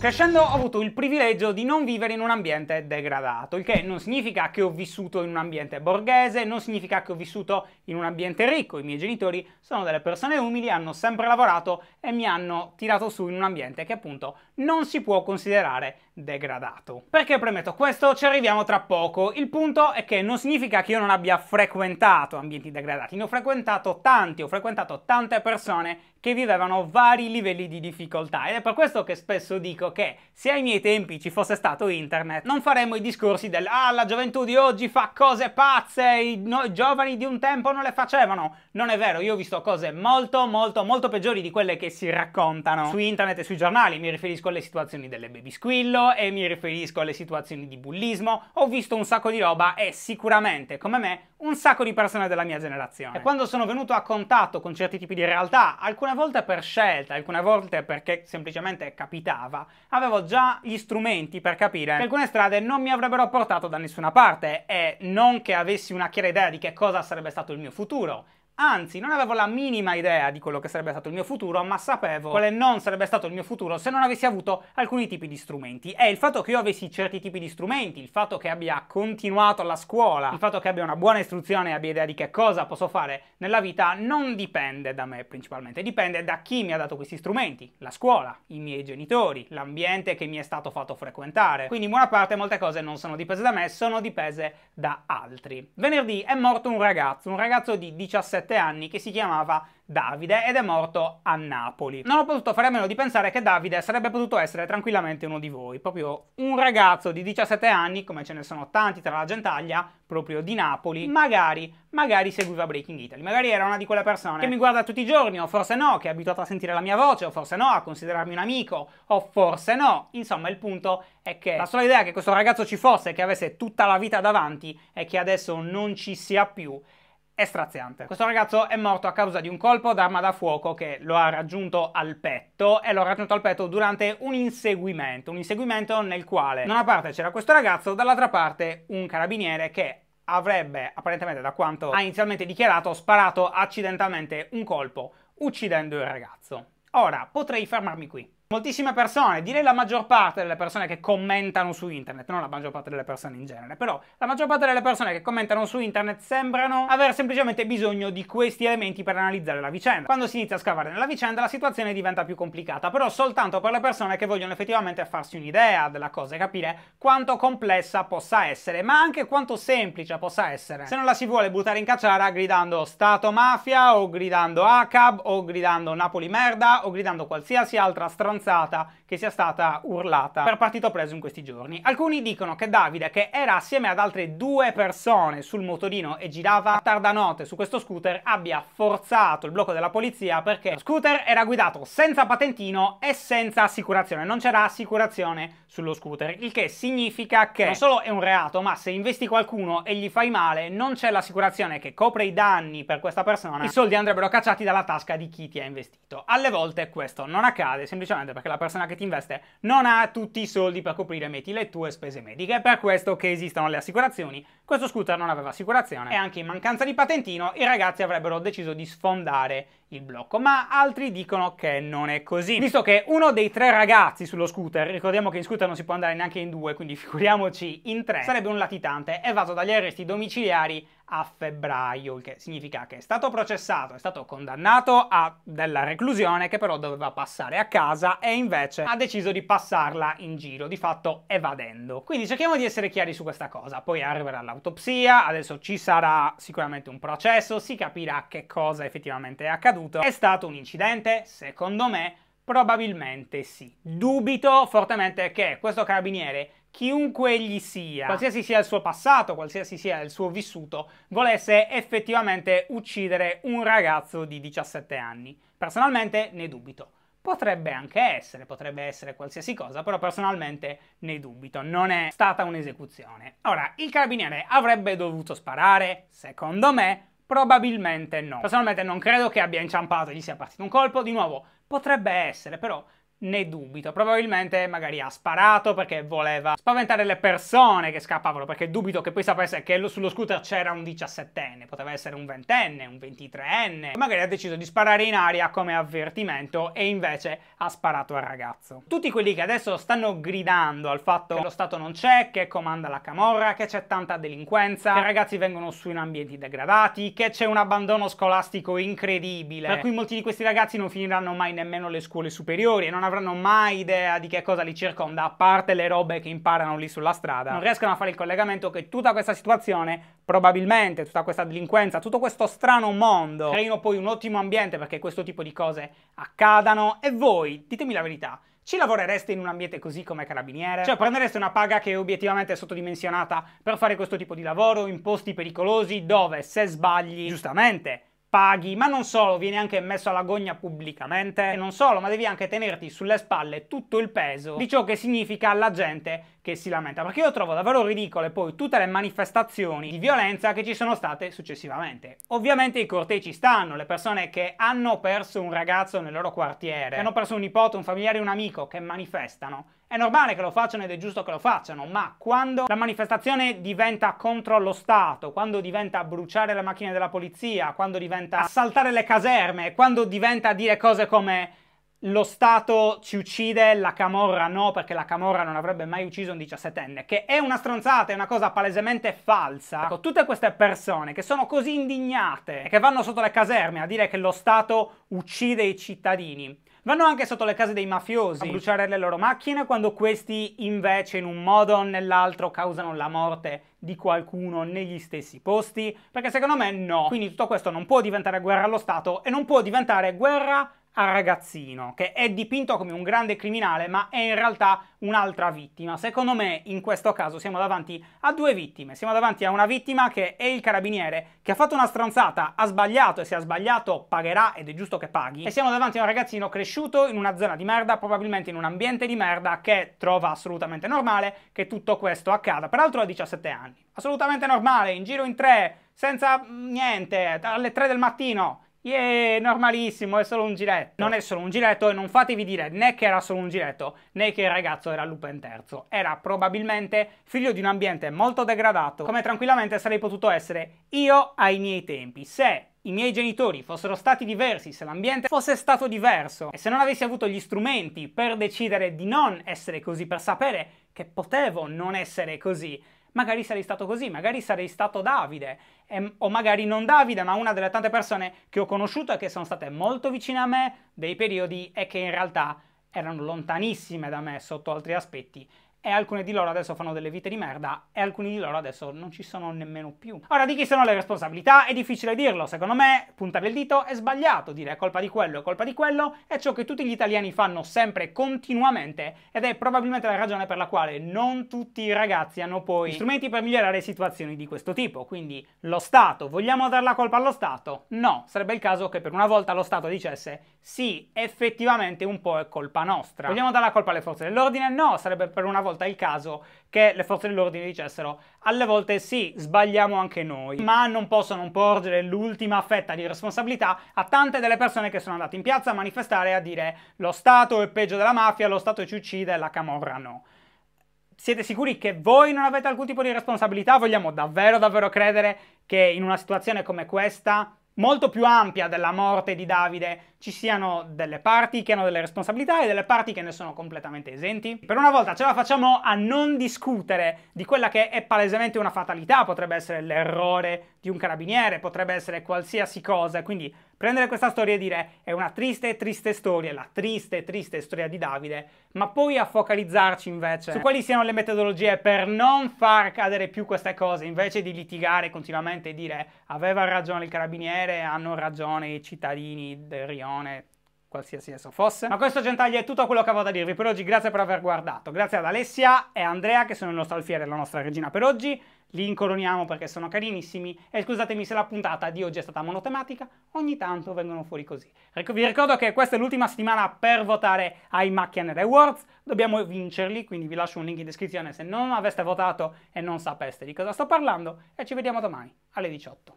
Crescendo ho avuto il privilegio di non vivere in un ambiente degradato, il che non significa che ho vissuto in un ambiente borghese, non significa che ho vissuto in un ambiente ricco, i miei genitori sono delle persone umili, hanno sempre lavorato e mi hanno tirato su in un ambiente che appunto non si può considerare degradato. Perché premetto questo? Ci arriviamo tra poco. Il punto è che non significa che io non abbia frequentato ambienti degradati, ne ho frequentato tanti, ho frequentato tante persone che vivevano vari livelli di difficoltà ed è per questo che spesso dico che se ai miei tempi ci fosse stato internet non faremmo i discorsi del ah la gioventù di oggi fa cose pazze, i, no, i giovani di un tempo non le facevano. Non è vero, io ho visto cose molto molto molto peggiori di quelle che si raccontano su internet e sui giornali, mi riferisco alle situazioni delle baby squillo, e mi riferisco alle situazioni di bullismo, ho visto un sacco di roba e sicuramente, come me, un sacco di persone della mia generazione. E quando sono venuto a contatto con certi tipi di realtà, alcune volte per scelta, alcune volte perché semplicemente capitava, avevo già gli strumenti per capire che alcune strade non mi avrebbero portato da nessuna parte e non che avessi una chiara idea di che cosa sarebbe stato il mio futuro Anzi, non avevo la minima idea di quello che sarebbe stato il mio futuro, ma sapevo quale non sarebbe stato il mio futuro se non avessi avuto alcuni tipi di strumenti. E il fatto che io avessi certi tipi di strumenti, il fatto che abbia continuato la scuola, il fatto che abbia una buona istruzione e abbia idea di che cosa posso fare nella vita, non dipende da me principalmente, dipende da chi mi ha dato questi strumenti, la scuola, i miei genitori, l'ambiente che mi è stato fatto frequentare. Quindi in buona parte molte cose non sono dipese da me, sono dipese da altri. Venerdì è morto un ragazzo, un ragazzo di 17 17 anni che si chiamava Davide ed è morto a Napoli. Non ho potuto fare a meno di pensare che Davide sarebbe potuto essere tranquillamente uno di voi, proprio un ragazzo di 17 anni, come ce ne sono tanti tra la gentaglia, proprio di Napoli, magari, magari seguiva Breaking Italy, magari era una di quelle persone che mi guarda tutti i giorni, o forse no, che è abituata a sentire la mia voce, o forse no, a considerarmi un amico, o forse no. Insomma, il punto è che la sola idea che questo ragazzo ci fosse, che avesse tutta la vita davanti, e che adesso non ci sia più, è straziante. Questo ragazzo è morto a causa di un colpo d'arma da fuoco che lo ha raggiunto al petto e lo ha raggiunto al petto durante un inseguimento, un inseguimento nel quale da una parte c'era questo ragazzo, dall'altra parte un carabiniere che avrebbe, apparentemente da quanto ha inizialmente dichiarato, sparato accidentalmente un colpo, uccidendo il ragazzo. Ora, potrei fermarmi qui. Moltissime persone, direi la maggior parte delle persone che commentano su internet, non la maggior parte delle persone in genere, però la maggior parte delle persone che commentano su internet sembrano aver semplicemente bisogno di questi elementi per analizzare la vicenda. Quando si inizia a scavare nella vicenda la situazione diventa più complicata, però soltanto per le persone che vogliono effettivamente farsi un'idea della cosa e capire quanto complessa possa essere, ma anche quanto semplice possa essere. Se non la si vuole buttare in cacciara gridando Stato mafia o gridando ACAB o gridando Napoli merda o gridando qualsiasi altra stronzata stronzata che sia stata urlata per partito preso in questi giorni. Alcuni dicono che Davide, che era assieme ad altre due persone sul motorino e girava a tarda notte su questo scooter, abbia forzato il blocco della polizia perché lo scooter era guidato senza patentino e senza assicurazione, non c'era assicurazione sullo scooter, il che significa che non solo è un reato, ma se investi qualcuno e gli fai male, non c'è l'assicurazione che copre i danni per questa persona, i soldi andrebbero cacciati dalla tasca di chi ti ha investito. Alle volte questo non accade, semplicemente grande perché la persona che ti investe non ha tutti i soldi per coprire metti le tue spese mediche. È per questo che esistono le assicurazioni. Questo scooter non aveva assicurazione e anche in mancanza di patentino i ragazzi avrebbero deciso di sfondare il blocco, ma altri dicono che non è così. Visto che uno dei tre ragazzi sullo scooter, ricordiamo che in scooter non si può andare neanche in due, quindi figuriamoci in tre, sarebbe un latitante, evaso dagli arresti domiciliari a febbraio, il che significa che è stato processato, è stato condannato a della reclusione che però doveva passare a casa e invece ha deciso di passarla in giro, di fatto evadendo. Quindi cerchiamo di essere chiari su questa cosa, poi arriverà l'autopsia, adesso ci sarà sicuramente un processo, si capirà che cosa effettivamente è accaduto, accaduto. È stato un incidente? Secondo me probabilmente sì. Dubito fortemente che questo carabiniere chiunque gli sia, qualsiasi sia il suo passato, qualsiasi sia il suo vissuto, volesse effettivamente uccidere un ragazzo di 17 anni. Personalmente ne dubito. Potrebbe anche essere, potrebbe essere qualsiasi cosa, però personalmente ne dubito, non è stata un'esecuzione. Ora, il carabiniere avrebbe dovuto sparare? Secondo me Probabilmente no. Personalmente non credo che abbia inciampato e gli sia partito un colpo, di nuovo potrebbe essere, però ne dubito. Probabilmente magari ha sparato perché voleva spaventare le persone che scappavano, perché dubito che poi sapesse che sullo scooter c'era un 17enne, poteva essere un 20enne, un 23enne. Magari ha deciso di sparare in aria come avvertimento e invece ha sparato al ragazzo. Tutti quelli che adesso stanno gridando al fatto che lo Stato non c'è, che comanda la camorra, che c'è tanta delinquenza, che i ragazzi vengono su in ambienti degradati, che c'è un abbandono scolastico incredibile, per cui molti di questi ragazzi non finiranno mai nemmeno le scuole superiori e non avranno avranno mai idea di che cosa li circonda, a parte le robe che imparano lì sulla strada, non riescono a fare il collegamento che tutta questa situazione, probabilmente tutta questa delinquenza, tutto questo strano mondo, creino poi un ottimo ambiente perché questo tipo di cose accadano. E voi, ditemi la verità, ci lavorereste in un ambiente così come carabiniere? Cioè prendereste una paga che è obiettivamente sottodimensionata per fare questo tipo di lavoro in posti pericolosi dove se sbagli, giustamente, paghi, ma non solo, vieni anche messo alla gogna pubblicamente e non solo, ma devi anche tenerti sulle spalle tutto il peso di ciò che significa la gente che si lamenta, perché io trovo davvero ridicole poi tutte le manifestazioni di violenza che ci sono state successivamente. Ovviamente i cortei ci stanno, le persone che hanno perso un ragazzo nel loro quartiere, che hanno perso un nipote, un familiare, un amico, che manifestano è normale che lo facciano ed è giusto che lo facciano, ma quando la manifestazione diventa contro lo Stato, quando diventa bruciare le macchine della polizia, quando diventa assaltare le caserme, quando diventa dire cose come lo Stato ci uccide, la Camorra no, perché la Camorra non avrebbe mai ucciso un 17enne, che è una stronzata, è una cosa palesemente falsa. Ecco, tutte queste persone che sono così indignate e che vanno sotto le caserme a dire che lo Stato uccide i cittadini, Vanno anche sotto le case dei mafiosi a bruciare le loro macchine quando questi invece in un modo o nell'altro causano la morte di qualcuno negli stessi posti? Perché secondo me no. Quindi tutto questo non può diventare guerra allo Stato e non può diventare guerra a ragazzino, che è dipinto come un grande criminale, ma è in realtà un'altra vittima. Secondo me, in questo caso, siamo davanti a due vittime. Siamo davanti a una vittima che è il carabiniere, che ha fatto una stronzata, ha sbagliato e se ha sbagliato pagherà ed è giusto che paghi. E siamo davanti a un ragazzino cresciuto in una zona di merda, probabilmente in un ambiente di merda, che trova assolutamente normale che tutto questo accada. Peraltro ha 17 anni. Assolutamente normale, in giro in tre, senza niente, alle tre del mattino Yeah, normalissimo, è solo un giretto. Non è solo un giretto e non fatevi dire né che era solo un giretto né che il ragazzo era Lupin III. Era probabilmente figlio di un ambiente molto degradato, come tranquillamente sarei potuto essere io ai miei tempi, se i miei genitori fossero stati diversi, se l'ambiente fosse stato diverso e se non avessi avuto gli strumenti per decidere di non essere così, per sapere che potevo non essere così, Magari sarei stato così, magari sarei stato Davide, e, o magari non Davide, ma una delle tante persone che ho conosciuto e che sono state molto vicine a me dei periodi e che in realtà erano lontanissime da me sotto altri aspetti e alcune di loro adesso fanno delle vite di merda e alcuni di loro adesso non ci sono nemmeno più. Ora, di chi sono le responsabilità? È difficile dirlo, secondo me puntare il dito è sbagliato, dire è colpa di quello, è colpa di quello, è ciò che tutti gli italiani fanno sempre continuamente ed è probabilmente la ragione per la quale non tutti i ragazzi hanno poi strumenti per migliorare situazioni di questo tipo, quindi lo Stato, vogliamo dare la colpa allo Stato? No, sarebbe il caso che per una volta lo Stato dicesse sì, effettivamente un po' è colpa nostra. Vogliamo dare la colpa alle forze dell'ordine? No, sarebbe per una volta volta il caso che le forze dell'ordine dicessero alle volte sì, sbagliamo anche noi, ma non posso non porgere l'ultima fetta di responsabilità a tante delle persone che sono andate in piazza a manifestare e a dire lo Stato è peggio della mafia, lo Stato ci uccide, la camorra no siete sicuri che voi non avete alcun tipo di responsabilità? Vogliamo davvero, davvero credere che in una situazione come questa molto più ampia della morte di Davide ci siano delle parti che hanno delle responsabilità e delle parti che ne sono completamente esenti. Per una volta ce la facciamo a non discutere di quella che è palesemente una fatalità, potrebbe essere l'errore di un carabiniere, potrebbe essere qualsiasi cosa, quindi prendere questa storia e dire è una triste, triste storia, la triste, triste storia di Davide, ma poi a focalizzarci invece su quali siano le metodologie per non far cadere più queste cose, invece di litigare continuamente e dire aveva ragione il carabiniere, hanno ragione i cittadini del rione, qualsiasi esso fosse. Ma questo gentagli è tutto quello che avevo da dirvi per oggi, grazie per aver guardato. Grazie ad Alessia e Andrea che sono il nostro alfiere e la nostra regina per oggi. Li incoroniamo perché sono carinissimi e scusatemi se la puntata di oggi è stata monotematica, ogni tanto vengono fuori così. vi ricordo che questa è l'ultima settimana per votare ai Macchianer Awards, dobbiamo vincerli, quindi vi lascio un link in descrizione se non aveste votato e non sapeste di cosa sto parlando e ci vediamo domani alle 18.